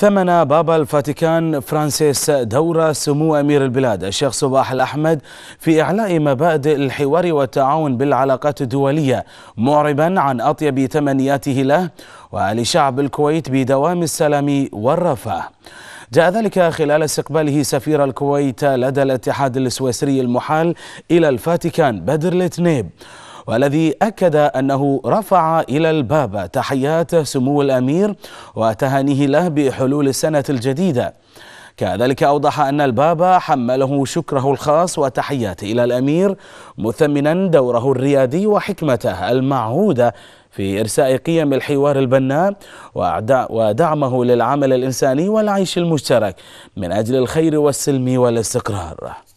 ثمن بابا الفاتيكان فرانسيس دور سمو أمير البلاد الشيخ صباح الأحمد في إعلاء مبادئ الحوار والتعاون بالعلاقات الدولية معربا عن أطيب تمنياته له ولشعب الكويت بدوام السلام والرفاه جاء ذلك خلال استقباله سفير الكويت لدى الاتحاد السويسري المحال إلى الفاتيكان بدر لتنيب والذي أكد أنه رفع إلى الباب تحيات سمو الأمير وتهانيه له بحلول السنة الجديدة كذلك أوضح أن الباب حمله شكره الخاص وتحياته إلى الأمير مثمنا دوره الريادي وحكمته المعهودة في إرساء قيم الحوار البناء ودعمه للعمل الإنساني والعيش المشترك من أجل الخير والسلم والاستقرار